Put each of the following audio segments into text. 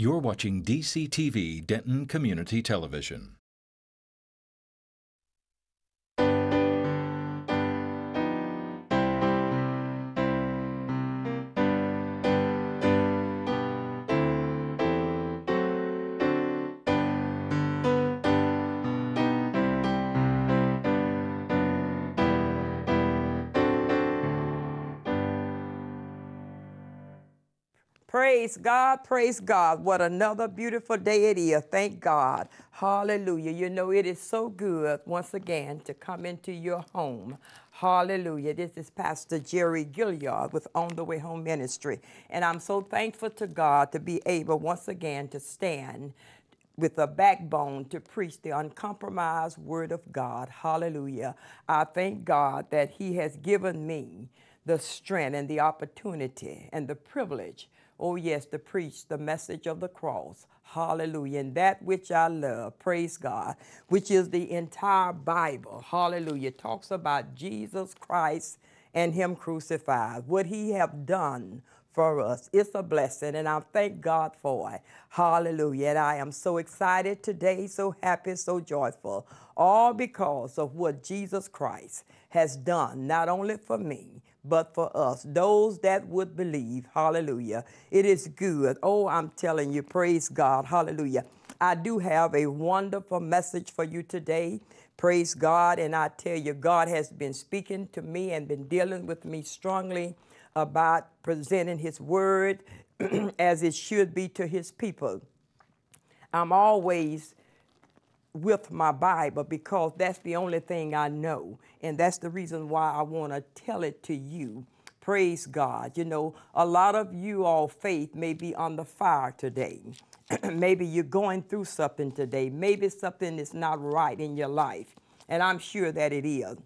You're watching DCTV Denton Community Television. Praise God, praise God. What another beautiful day it is. Thank God. Hallelujah. You know, it is so good once again to come into your home. Hallelujah. This is Pastor Jerry Gilliard with On the Way Home Ministry. And I'm so thankful to God to be able once again to stand with a backbone to preach the uncompromised word of God. Hallelujah. I thank God that He has given me the strength and the opportunity and the privilege Oh, yes, to preach the message of the cross. Hallelujah. And that which I love, praise God, which is the entire Bible. Hallelujah. Talks about Jesus Christ and Him crucified, what He have done for us. It's a blessing, and I thank God for it. Hallelujah. And I am so excited today, so happy, so joyful, all because of what Jesus Christ has done, not only for me, but for us, those that would believe. Hallelujah. It is good. Oh, I'm telling you, praise God. Hallelujah. I do have a wonderful message for you today. Praise God. And I tell you, God has been speaking to me and been dealing with me strongly about presenting His word as it should be to His people. I'm always with my Bible because that's the only thing I know. And that's the reason why I want to tell it to you. Praise God. You know, a lot of you all faith may be on the fire today. Maybe you're going through something today. Maybe something is not right in your life. And I'm sure that it is.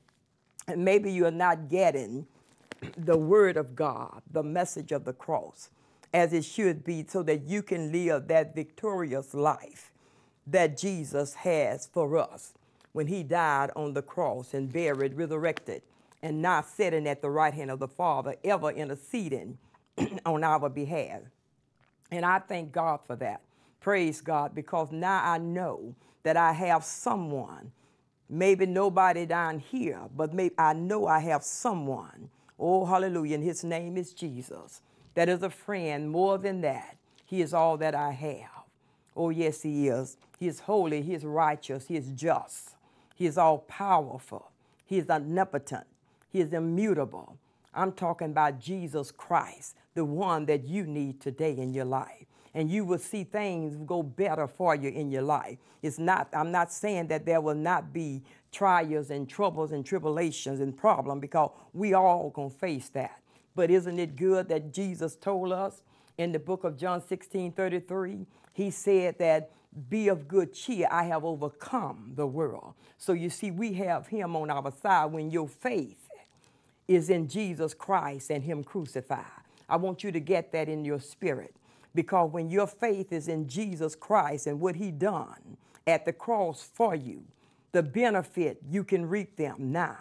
And maybe you are not getting the word of God, the message of the cross, as it should be, so that you can live that victorious life that Jesus has for us when he died on the cross and buried, resurrected, and now sitting at the right hand of the Father, ever interceding on our behalf. And I thank God for that. Praise God, because now I know that I have someone. Maybe nobody down here, but maybe I know I have someone. Oh, hallelujah. And his name is Jesus. That is a friend more than that. He is all that I have. Oh, yes, He is. He is holy, He is righteous, He is just, He is all powerful, He is omnipotent, He is immutable. I'm talking about Jesus Christ, the one that you need today in your life. And you will see things go better for you in your life. It's not, I'm not saying that there will not be trials and troubles and tribulations and problems because we all gonna face that. But isn't it good that Jesus told us in the book of John 16 33 he said that be of good cheer. I have overcome the world. So you see, we have him on our side when your faith is in Jesus Christ and him crucified. I want you to get that in your spirit because when your faith is in Jesus Christ and what he done at the cross for you, the benefit you can reap them now,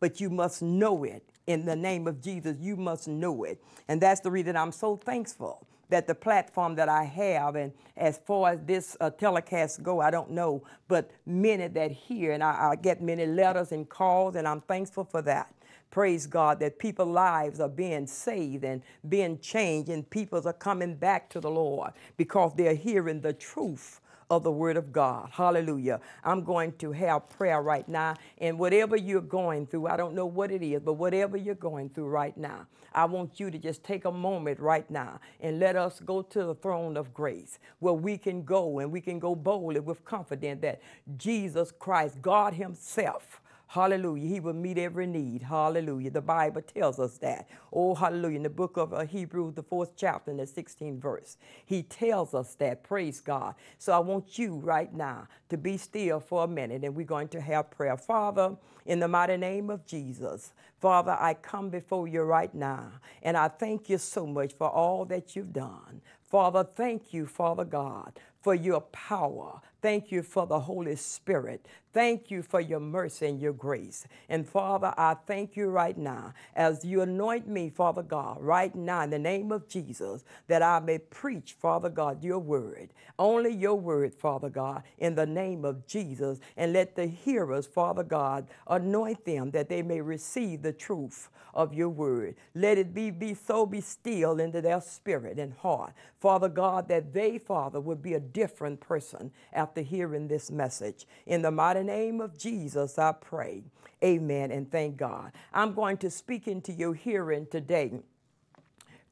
but you must know it in the name of Jesus. You must know it. And that's the reason I'm so thankful that the platform that I have, and as far as this uh, telecast go, I don't know, but many that hear, and I, I get many letters and calls, and I'm thankful for that praise God, that people's lives are being saved and being changed, and people are coming back to the Lord because they're hearing the truth of the Word of God. Hallelujah. I'm going to have prayer right now. And whatever you're going through, I don't know what it is, but whatever you're going through right now, I want you to just take a moment right now and let us go to the throne of grace where we can go and we can go boldly with confidence that Jesus Christ, God Himself, Hallelujah. He will meet every need. Hallelujah. The Bible tells us that. Oh, hallelujah. In the book of uh, Hebrews, the fourth chapter, and the 16th verse, he tells us that. Praise God. So I want you right now to be still for a minute and we're going to have prayer. Father, in the mighty name of Jesus, Father, I come before you right now, and I thank you so much for all that you've done. Father, thank you, Father God, for your power. Thank you for the Holy Spirit. Thank you for your mercy and your grace. And Father, I thank you right now as you anoint me, Father God, right now in the name of Jesus, that I may preach, Father God, your word, only your word, Father God, in the name of Jesus. And let the hearers, Father God, anoint them that they may receive the truth of your word. Let it be, be so be still into their spirit and heart. Father God, that they, Father, would be a different person after hearing this message. In the mighty name of Jesus, I pray. Amen and thank God. I'm going to speak into your hearing today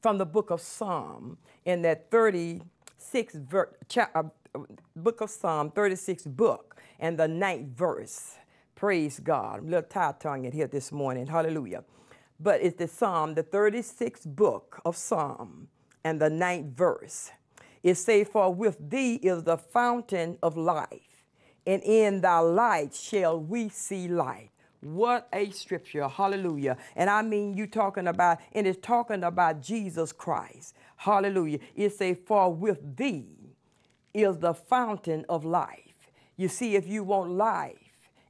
from the book of Psalm in that 36 ver- cha- uh, book of Psalm 36 book and the ninth verse. Praise God. I'm a little tired tongued here this morning. Hallelujah. But it's the Psalm, the 36th book of Psalm and the ninth verse. It says, For with thee is the fountain of life, and in thy light shall we see light. What a scripture. Hallelujah. And I mean you talking about, and it's talking about Jesus Christ. Hallelujah. It says, For with thee is the fountain of life. You see, if you want life,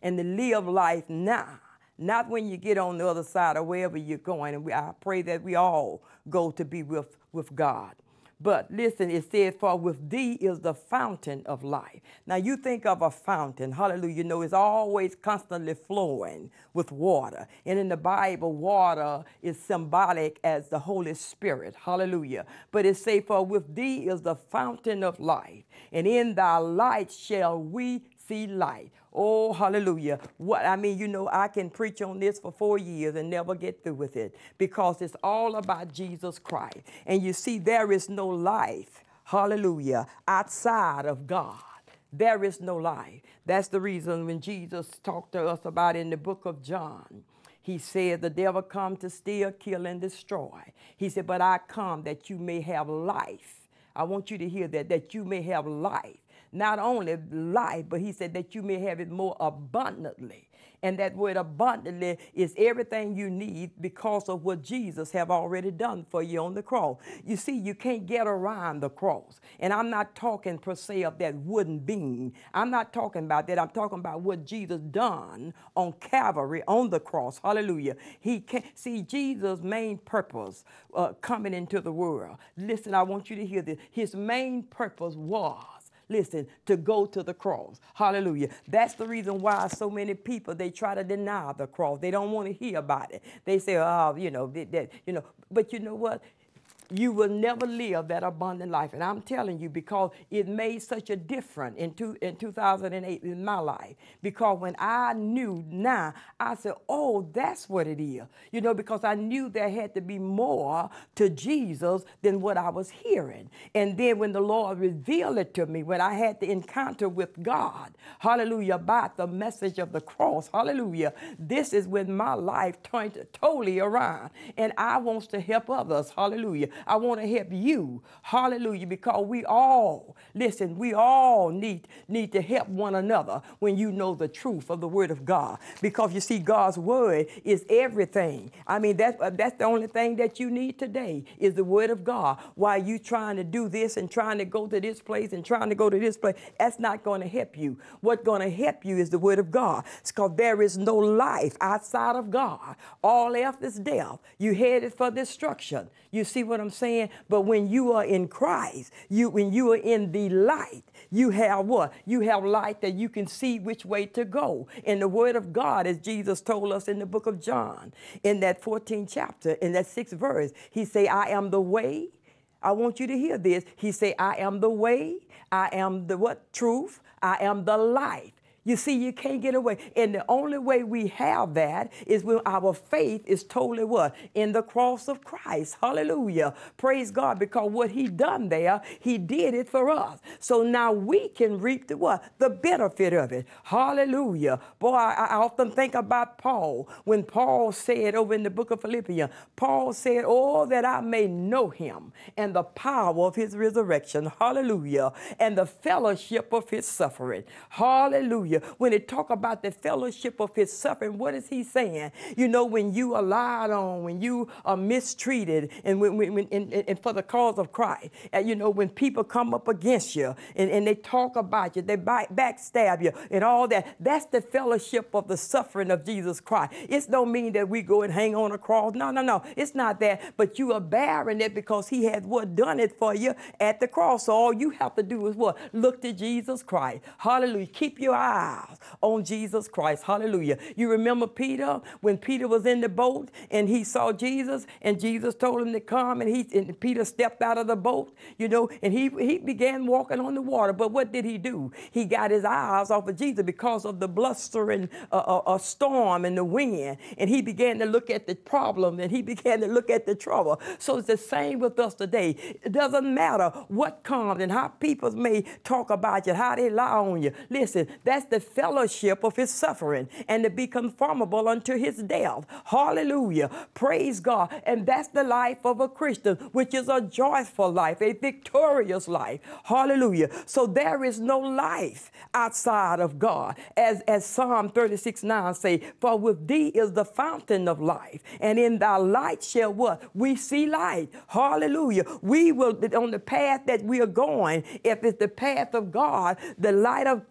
and to live life now, not when you get on the other side or wherever you're going. And we, I pray that we all go to be with, with God. But listen, it says, For with thee is the fountain of life. Now you think of a fountain, hallelujah, you know, it's always constantly flowing with water. And in the Bible, water is symbolic as the Holy Spirit, hallelujah. But it says, For with thee is the fountain of life, and in thy light shall we see light. Oh, hallelujah. What I mean, you know, I can preach on this for four years and never get through with it because it's all about Jesus Christ. And you see, there is no life, hallelujah, outside of God. There is no life. That's the reason when Jesus talked to us about in the book of John, he said, The devil come to steal, kill, and destroy. He said, But I come that you may have life. I want you to hear that, that you may have life not only life, but he said that you may have it more abundantly. And that word abundantly is everything you need because of what Jesus have already done for you on the cross. You see, you can't get around the cross. And I'm not talking per se of that wooden beam. I'm not talking about that. I'm talking about what Jesus done on Calvary on the cross. Hallelujah. He can see Jesus' main purpose uh, coming into the world. Listen, I want you to hear this. His main purpose was listen, to go to the cross. Hallelujah. That's the reason why so many people, they try to deny the cross. They don't want to hear about it. They say, oh, you know, that, you know, but you know what? you will never live that abundant life. And I'm telling you because it made such a difference in, two, in 2008 in my life. Because when I knew now, I said, oh, that's what it is. You know, because I knew there had to be more to Jesus than what I was hearing. And then when the Lord revealed it to me, when I had the encounter with God, hallelujah, by the message of the cross, hallelujah, this is when my life turned totally around. And I wants to help others, hallelujah. I want to help you. Hallelujah. Because we all, listen, we all need, need to help one another when you know the truth of the word of God. Because you see, God's word is everything. I mean, that's, uh, that's the only thing that you need today is the word of God. While you trying to do this and trying to go to this place and trying to go to this place, that's not going to help you. What's going to help you is the word of God. Because there is no life outside of God. All else is death. You headed for destruction. You see what I'm saying? But when you are in Christ, you when you are in the light, you have what? You have light that you can see which way to go. In the Word of God, as Jesus told us in the book of John, in that 14th chapter, in that 6th verse, he say, I am the way. I want you to hear this. He say, I am the way. I am the what? Truth. I am the life. You see, you can't get away. And the only way we have that is when our faith is totally what? In the cross of Christ. Hallelujah. Praise God. Because what he done there, he did it for us. So now we can reap the what? The benefit of it. Hallelujah. Boy, I, I often think about Paul. When Paul said over in the book of Philippians, Paul said, Oh, that I may know him and the power of his resurrection. Hallelujah. And the fellowship of his suffering. Hallelujah. Hallelujah. When it talk about the fellowship of his suffering, what is he saying? You know, when you are lied on, when you are mistreated, and when, when, when and, and, for the cause of Christ, and, you know, when people come up against you and, and they talk about you, they bite, backstab you, and all that. That's the fellowship of the suffering of Jesus Christ. It don't mean that we go and hang on a cross. No, no, no. It's not that. But you are bearing it because he has what done it for you at the cross. So all you have to do is what? Look to Jesus Christ. Hallelujah. Keep your eyes eyes on Jesus Christ. Hallelujah. You remember Peter when Peter was in the boat and he saw Jesus and Jesus told him to come and he and Peter stepped out of the boat, you know, and he he began walking on the water. But what did he do? He got his eyes off of Jesus because of the blustering uh, uh, uh storm and the wind, and he began to look at the problem and he began to look at the trouble. So it's the same with us today. It doesn't matter what comes and how people may talk about you, how they lie on you. Listen, that's the fellowship of his suffering and to be conformable unto his death. Hallelujah. Praise God. And that's the life of a Christian, which is a joyful life, a victorious life. Hallelujah. So there is no life outside of God. As, as Psalm 36 9 say, For with thee is the fountain of life, and in thy light shall what? We see light. Hallelujah. We will, on the path that we are going, if it's the path of God, the light of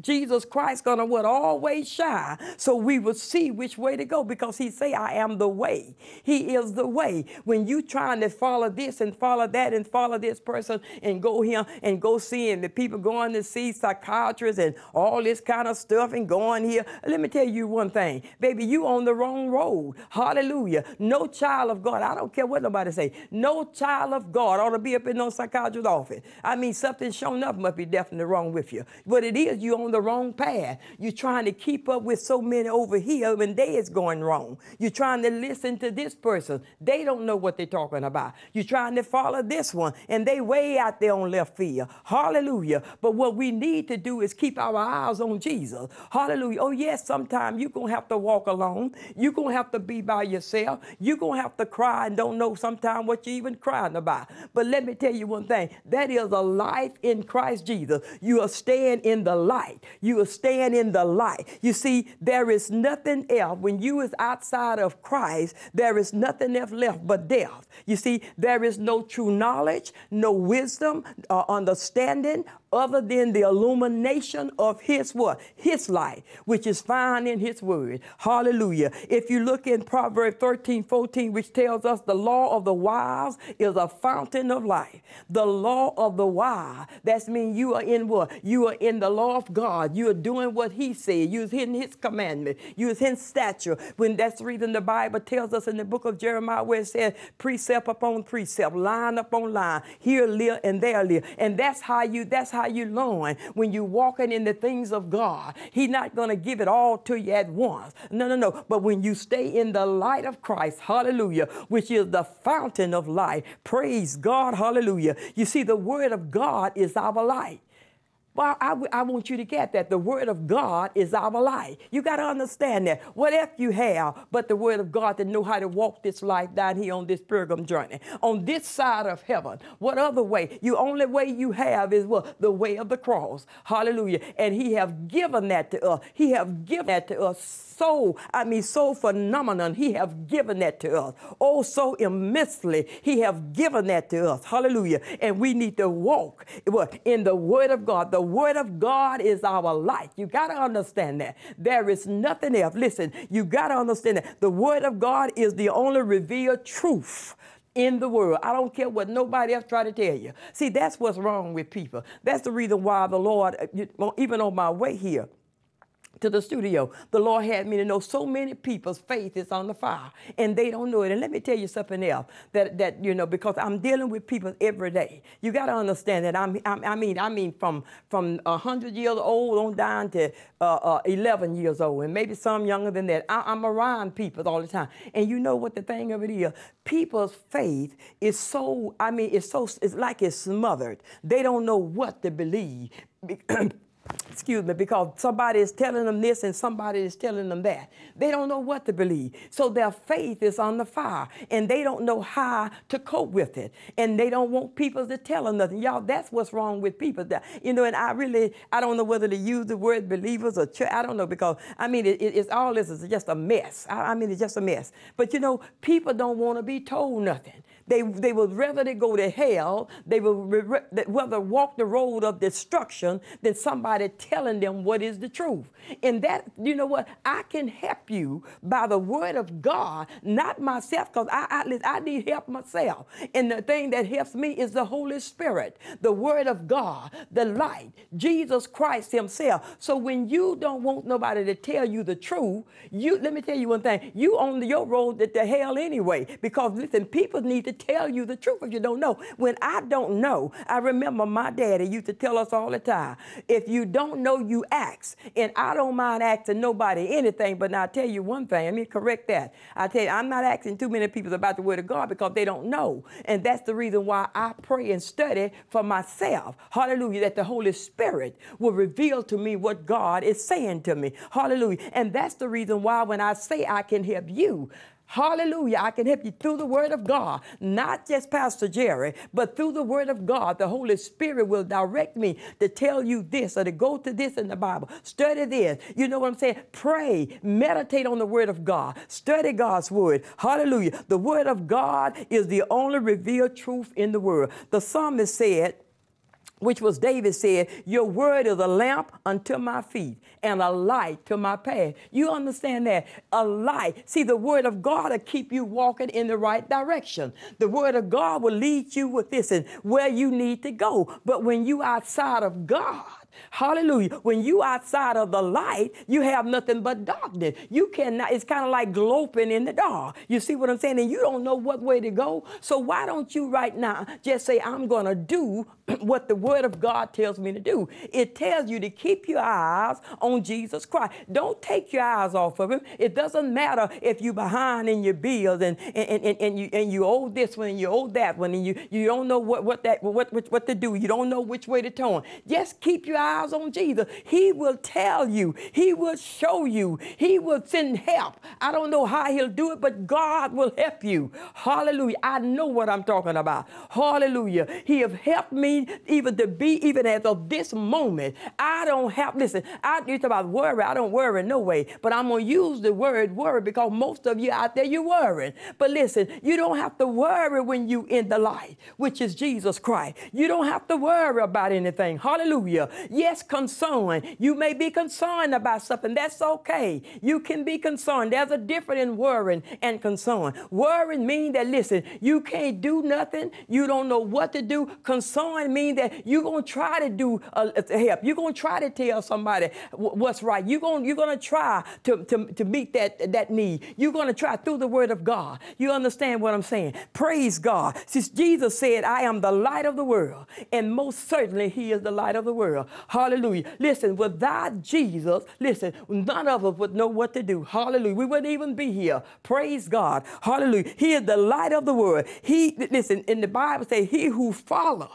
Jesus Christ gonna would always shine so we would see which way to go because he say, I am the way. He is the way. When you trying to follow this and follow that and follow this person and go here and go see and the people going to see psychiatrists and all this kind of stuff and going here. Let me tell you one thing, baby, you on the wrong road. Hallelujah. No child of God, I don't care what nobody say, no child of God ought to be up in no psychiatrist's office. I mean, something shown up must be definitely wrong with you. But it is you on the wrong path. You're trying to keep up with so many over here when they is going wrong. You're trying to listen to this person. They don't know what they're talking about. You're trying to follow this one and they way out there on left field. Hallelujah. But what we need to do is keep our eyes on Jesus. Hallelujah. Oh yes, sometimes you're going to have to walk alone. You're going to have to be by yourself. You're going to have to cry and don't know sometimes what you're even crying about. But let me tell you one thing. That is a life in Christ Jesus. You are staying in the light. You Will stand in the light. You see, there is nothing else. When you is outside of Christ, there is nothing else left but death. You see, there is no true knowledge, no wisdom, uh, understanding, other than the illumination of his what? His light, which is found in his word. Hallelujah. If you look in Proverbs 13, 14, which tells us the law of the wise is a fountain of life. The law of the wise, that's mean you are in what? You are in the law of God. You are doing what he said. You is in his commandment. You is in stature. When that's reading the Bible tells us in the book of Jeremiah where it says precept upon precept, line upon line, here live and there live. And that's how you, that's how how you learn when you're walking in the things of God. He's not going to give it all to you at once. No, no, no. But when you stay in the light of Christ, hallelujah, which is the fountain of life, praise God, hallelujah. You see, the word of God is our light. Well, I, want you to get that. The word of God is our life. You got to understand that. What if you have but the word of God to know how to walk this life down here on this pilgrim journey, on this side of heaven? What other way? Your only way you have is what? Well, the way of the cross. Hallelujah. And he have given that to us. He have given that to us so, I mean, so phenomenal He have given that to us. Oh, so immensely. He have given that to us. Hallelujah. And we need to walk in the word of God. The word of God is our life. You got to understand that. There is nothing else. Listen, you got to understand that. The word of God is the only revealed truth in the world. I don't care what nobody else try to tell you. See, that's what's wrong with people. That's the reason why the Lord, uh, even on my way here, to the studio, the Lord had me to know so many people's faith is on the fire and they don't know it. And let me tell you something else that, that you know, because I'm dealing with people every day. You got to understand that I'm, I'm, i mean, I mean, from from 100 years old on down to uh, uh, 11 years old and maybe some younger than that. I, I'm around people all the time. And you know what the thing of it is? People's faith is so, I mean, it's so, it's like it's smothered. They don't know what to believe. excuse me, because somebody is telling them this and somebody is telling them that. They don't know what to believe. So their faith is on the fire and they don't know how to cope with it. And they don't want people to tell them nothing. Y'all, that's what's wrong with people. That, you know, and I really, I don't know whether to use the word believers or church. I don't know because, I mean, it, it, it's all this is just a mess. I, I mean, it's just a mess. But you know, people don't want to be told nothing. They, they would rather they go to hell, they would rather walk the road of destruction than somebody telling them what is the truth. And that, you know what, I can help you by the word of God, not myself, because I, I, I need help myself. And the thing that helps me is the Holy Spirit, the word of God, the light, Jesus Christ himself. So when you don't want nobody to tell you the truth, you let me tell you one thing, you on your road to hell anyway, because listen, people need to tell you the truth if you don't know. When I don't know, I remember my daddy used to tell us all the time, if you don't know, you ask. And I don't mind asking nobody anything, but now I tell you one thing, let me correct that. I tell you, I'm not asking too many people about the word of God because they don't know. And that's the reason why I pray and study for myself. Hallelujah, that the Holy Spirit will reveal to me what God is saying to me. Hallelujah. And that's the reason why when I say I can help you, Hallelujah. I can help you through the word of God, not just Pastor Jerry, but through the word of God. The Holy Spirit will direct me to tell you this or to go to this in the Bible. Study this. You know what I'm saying? Pray, meditate on the word of God, study God's word. Hallelujah. The word of God is the only revealed truth in the world. The psalmist said, which was David said, Your word is a lamp unto my feet and a light to my path. You understand that? A light. See, the word of God will keep you walking in the right direction. The word of God will lead you with this and where you need to go. But when you outside of God, Hallelujah. When you outside of the light, you have nothing but darkness. You cannot, it's kind of like gloping in the dark. You see what I'm saying? And you don't know what way to go. So why don't you right now just say, I'm going to do what the word of God tells me to do? It tells you to keep your eyes on Jesus Christ. Don't take your eyes off of him. It doesn't matter if you're behind in your bills and, and, and, and, you, and you owe this one and you owe that one and you, you don't know what, what, that, what, what, what to do. You don't know which way to turn. Just keep your eyes eyes on Jesus, he will tell you, he will show you, he will send help. I don't know how he'll do it, but God will help you. Hallelujah. I know what I'm talking about. Hallelujah. He have helped me even to be even as of this moment. I don't have, listen, I used about worry. I don't worry no way, but I'm going to use the word worry because most of you out there, you're worrying. But listen, you don't have to worry when you in the light, which is Jesus Christ. You don't have to worry about anything. Hallelujah. Yes, concern. You may be concerned about something. That's okay. You can be concerned. There's a difference in worrying and concern. Worrying means that, listen, you can't do nothing. You don't know what to do. Concern means that you're going to try to do a uh, uh, help. You're going to try to tell somebody what's right. You're going you're gonna try to, to, to meet that, that need. You're going to try through the word of God. You understand what I'm saying? Praise God. Since Jesus said, I am the light of the world, and most certainly he is the light of the world. Hallelujah. Listen, without Jesus, listen, none of us would know what to do. Hallelujah. We wouldn't even be here. Praise God. Hallelujah. He is the light of the world. He, listen, in the Bible say, he who follow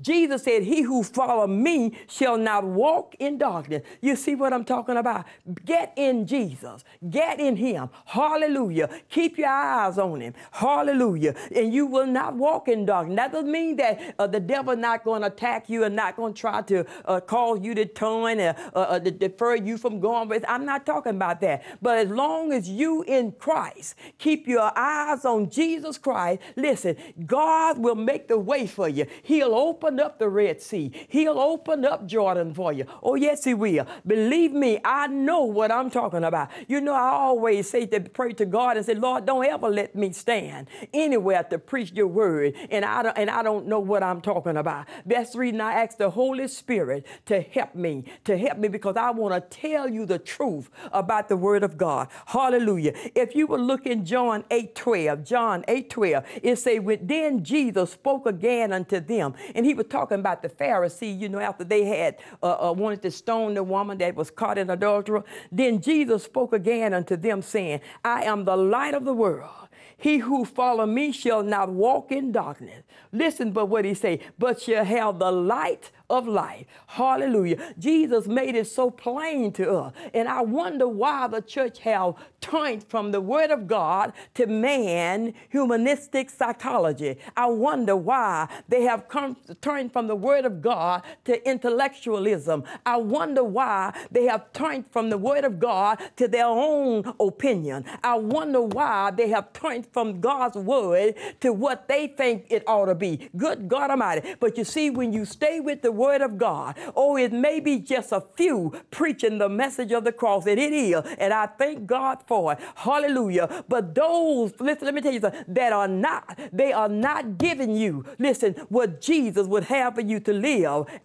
Jesus said, He who follow me shall not walk in darkness. You see what I'm talking about? Get in Jesus. Get in Him. Hallelujah. Keep your eyes on Him. Hallelujah. And you will not walk in darkness. That doesn't mean that uh, the devil not going to attack you and not going to try to uh, cause you to turn and uh, uh, to defer you from going with. I'm not talking about that. But as long as you in Christ, keep your eyes on Jesus Christ. Listen, God will make the way for you. He'll open open up the Red Sea. He'll open up Jordan for you. Oh, yes, He will. Believe me, I know what I'm talking about. You know, I always say to pray to God and say, Lord, don't ever let me stand anywhere to preach your word. And I don't, and I don't know what I'm talking about. That's the reason I ask the Holy Spirit to help me, to help me because I want to tell you the truth about the word of God. Hallelujah. If you will look in John 8 12, John 8 12, it say, Then Jesus spoke again unto them, and he were talking about the Pharisee, you know, after they had uh, uh, wanted to stone the woman that was caught in adultery. Then Jesus spoke again unto them, saying, I am the light of the world. He who follow me shall not walk in darkness. Listen, but what he say, but shall have the light of life. Hallelujah. Jesus made it so plain to us. And I wonder why the church have turned from the word of God to man humanistic psychology. I wonder why they have come, turned from the word of God to intellectualism. I wonder why they have turned from the word of God to their own opinion. I wonder why they have turned from God's word to what they think it ought to be. Good God Almighty. But you see, when you stay with the word of God, oh, it may be just a few preaching the message of the cross, and it is. And I thank God for it. Hallelujah. But those, listen, let me tell you something, that are not, they are not giving you, listen, what Jesus would have for you to live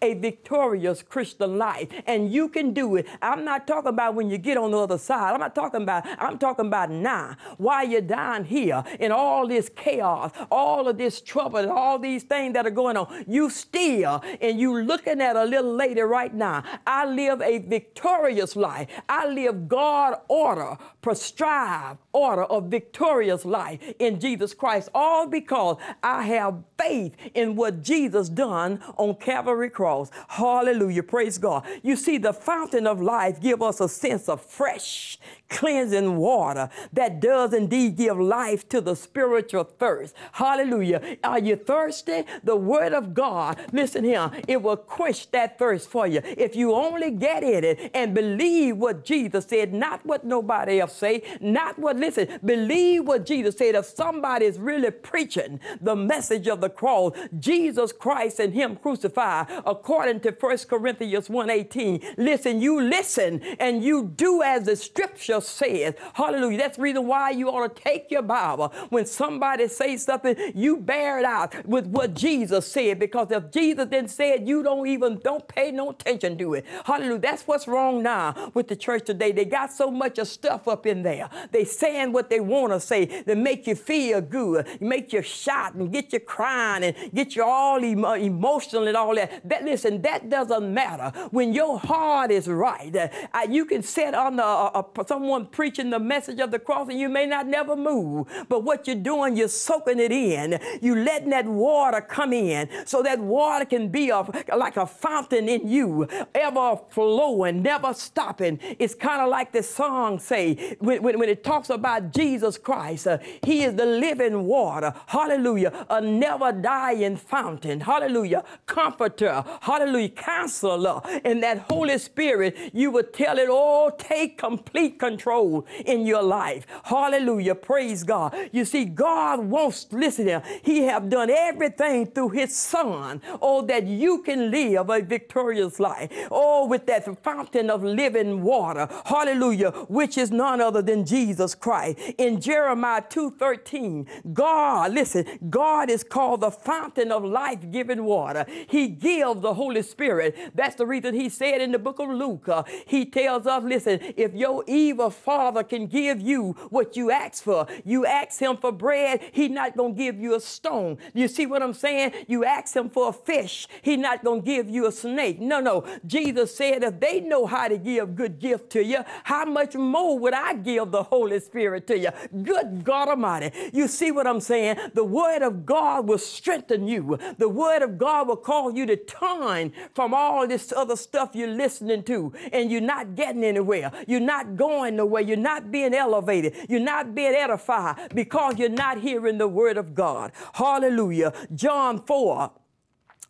a victorious Christian life. And you can do it. I'm not talking about when you get on the other side. I'm not talking about, I'm talking about now. Why you're dying here here in all this chaos, all of this trouble, and all these things that are going on, you still, and you looking at a little lady right now. I live a victorious life. I live God order, prescribed order of victorious life in Jesus Christ, all because I have faith in what Jesus done on Calvary Cross. Hallelujah. Praise God. You see, the fountain of life give us a sense of fresh cleansing water that does indeed give life to the spiritual thirst. Hallelujah. Are you thirsty? The word of God, listen here, it will quench that thirst for you. If you only get in it and believe what Jesus said, not what nobody else say, not what, listen, believe what Jesus said. If somebody is really preaching the message of the cross, Jesus Christ and him crucified, according to 1 Corinthians 1.18, listen, you listen and you do as the scripture Israel says. Hallelujah. That's the reason why you ought to take your Bible. When somebody says something, you bear it out with what Jesus said. Because if Jesus didn't say it, you don't even don't pay no attention to it. Hallelujah. That's what's wrong now with the church today. They got so much of stuff up in there. They saying what they want to say that make you feel good, make you shout and get you crying and get you all emo- emotional and all that. That listen, that doesn't matter. When your heart is right, uh, you can sit on the, uh, uh, someone someone preaching the message of the cross and you may not never move. But what you're doing, you're soaking it in. You're letting that water come in so that water can be a, like a fountain in you, ever flowing, never stopping. It's kind of like the song say when, when, when, it talks about Jesus Christ. Uh, he is the living water. Hallelujah. A never dying fountain. Hallelujah. Comforter. Hallelujah. Counselor. And that Holy Spirit, you would tell it, all. take complete control control in your life. Hallelujah. Praise God. You see, God wants, listen here, He have done everything through His Son, oh, that you can live a victorious life. Oh, with that fountain of living water. Hallelujah. Which is none other than Jesus Christ. In Jeremiah 2:13, God, listen, God is called the fountain of life-giving water. He gives the Holy Spirit. That's the reason he said in the book of Luke, uh, he tells us, listen, if your evil the Father can give you what you ask for. You ask Him for bread, He's not going to give you a stone. You see what I'm saying? You ask Him for a fish, He's not going to give you a snake. No, no. Jesus said, if they know how to give good gift to you, how much more would I give the Holy Spirit to you? Good God Almighty. You see what I'm saying? The Word of God will strengthen you. The Word of God will call you to turn from all this other stuff you're listening to and you're not getting anywhere. You're not going way You're not being elevated. You're not being edified because you're not hearing the word of God. Hallelujah. John 4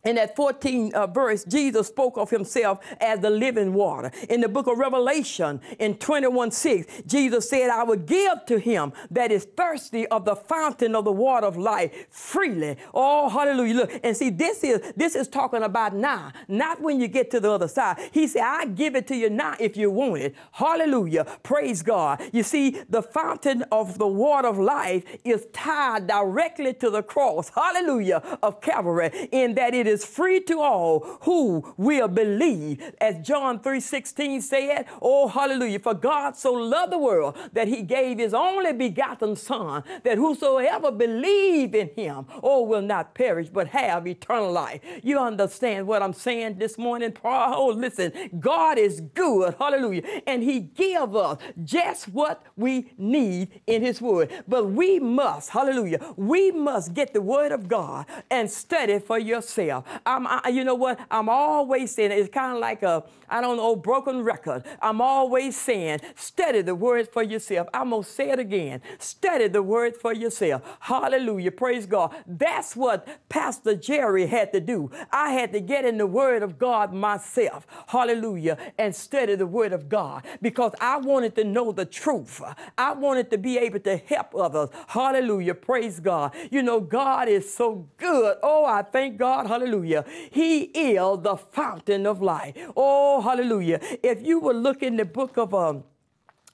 in that 14th uh, verse, Jesus spoke of himself as the living water. In the book of Revelation, in 21 6, Jesus said, I will give to him that is thirsty of the fountain of the water of life freely. Oh, hallelujah. Look, and see, this is this is talking about now, not when you get to the other side. He said, I give it to you now if you want it. Hallelujah. Praise God. You see, the fountain of the water of life is tied directly to the cross, hallelujah, of Calvary, in that it is is free to all who will believe. As John 3:16 said, oh hallelujah, for God so loved the world that he gave his only begotten son that whosoever believe in him, oh will not perish but have eternal life. You understand what I'm saying this morning, Paul? Oh, listen, God is good, hallelujah, and he give us just what we need in his word. But we must, hallelujah, we must get the word of God and study for yourself myself. I'm, I, you know what? I'm always saying it's kind of like a, I don't know, broken record. I'm always saying, study the word for yourself. I'm going to say it again. Study the word for yourself. Hallelujah. Praise God. That's what Pastor Jerry had to do. I had to get in the word of God myself. Hallelujah. And study the word of God because I wanted to know the truth. I wanted to be able to help others. Hallelujah. Praise God. You know, God is so good. Oh, I thank God. Hallelujah Hallelujah. He is the fountain of life. Oh, hallelujah. If you were look in the book of um,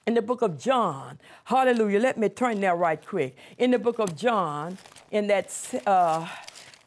in the book of John, hallelujah. Let me turn there right quick. In the book of John, in that uh,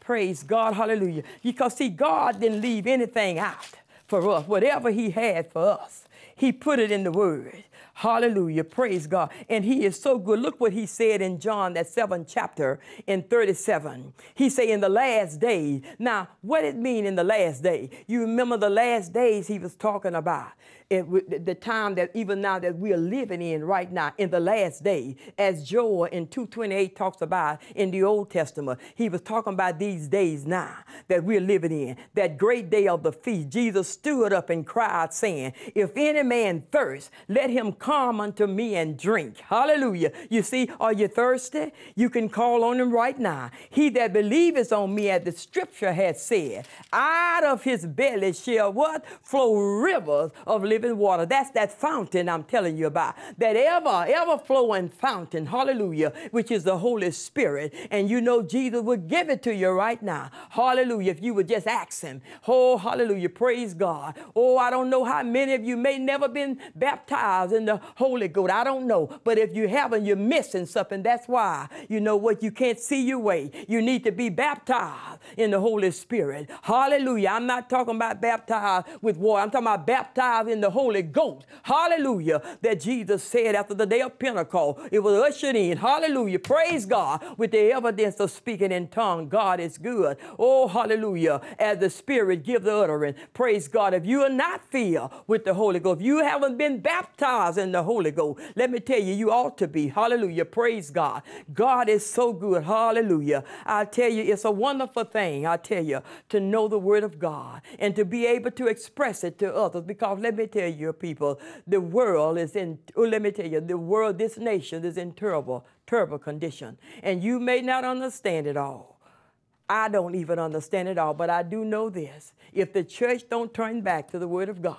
praise God, hallelujah. Because see, God didn't leave anything out for us. Whatever He had for us, He put it in the Word. Hallelujah. Praise God. And he is so good. Look what he said in John, that seventh chapter in 37. He say in the last day. Now, what it mean in the last day? You remember the last days he was talking about. It, the time that even now that we are living in right now in the last day as joel in 228 talks about in the old testament he was talking about these days now that we're living in that great day of the feast jesus stood up and cried saying if any man thirst let him come Come unto me and drink. Hallelujah. You see, are you thirsty? You can call on him right now. He that believeth on me, as the scripture hath said, out of his belly shall what? Flow rivers of living water. That's that fountain I'm telling you about. That ever, ever flowing fountain, hallelujah, which is the Holy Spirit. And you know Jesus will give it to you right now. Hallelujah. If you would just ask him. Oh, hallelujah. Praise God. Oh, I don't know how many of you may never been baptized in the Holy Ghost. I don't know. But if you haven't, you're missing something. That's why, you know what, you can't see your way. You need to be baptized in the Holy Spirit. Hallelujah. I'm not talking about baptized with water. I'm talking about baptized in the Holy Ghost. Hallelujah. That Jesus said after the day of Pentecost, it was ushered in. Hallelujah. Praise God with the evidence of speaking in tongue. God is good. Oh, hallelujah. As the Spirit gives the utterance. Praise God. If you are not filled with the Holy Ghost, if you haven't been baptized in the Holy Ghost. Let me tell you, you ought to be. Hallelujah. Praise God. God is so good. Hallelujah. I tell you, it's a wonderful thing, I tell you, to know the Word of God and to be able to express it to others. Because let me tell you, people, the world is in, oh, let me tell you, the world, this nation is in terrible, terrible condition. And you may not understand it all. I don't even understand it all, but I do know this. If the church don't turn back to the Word of God,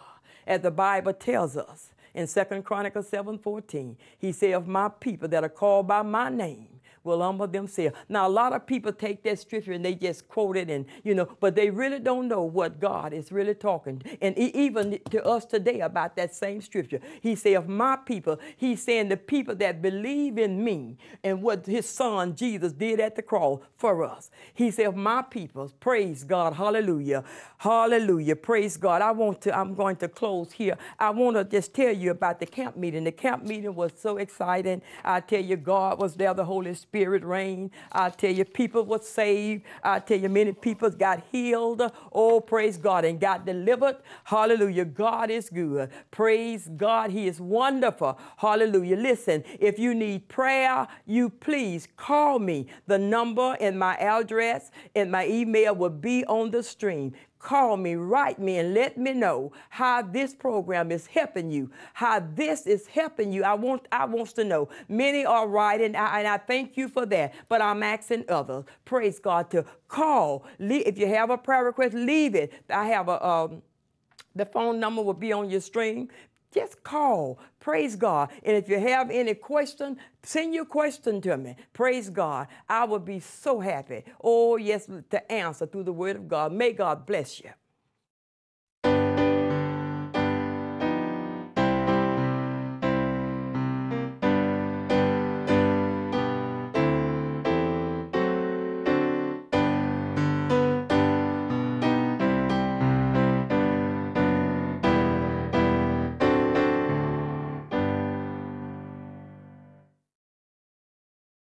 as the Bible tells us, in Second Chronicles 7:14, he said, Of my people that are called by my name will humble themselves. Now, a lot of people take that scripture and they just quote it, and you know, but they really don't know what God is really talking. And even to us today about that same scripture, He said, "Of my people," He's saying the people that believe in Me and what His Son Jesus did at the cross for us. He said, "My people, praise God, Hallelujah, Hallelujah, praise God." I want to. I'm going to close here. I want to just tell you about the camp meeting. The camp meeting was so exciting. I tell you, God was there, the Holy Spirit Spirit reigned. I tell you, people were saved. I tell you, many people got healed. Oh, praise God, and got delivered. Hallelujah. God is good. Praise God. He is wonderful. Hallelujah. Listen, if you need prayer, you please call me. The number and my address and my email will be on the stream. Call me, write me, and let me know how this program is helping you, how this is helping you. I want, I wants to know. Many are writing, and I, and I thank you for that. But I'm asking others, praise God, to call. If you have a prayer request, leave it. I have a. Um, the phone number will be on your screen just call. Praise God. And if you have any question, send your question to me. Praise God. I will be so happy. Oh, yes, to answer through the word of God. May God bless you.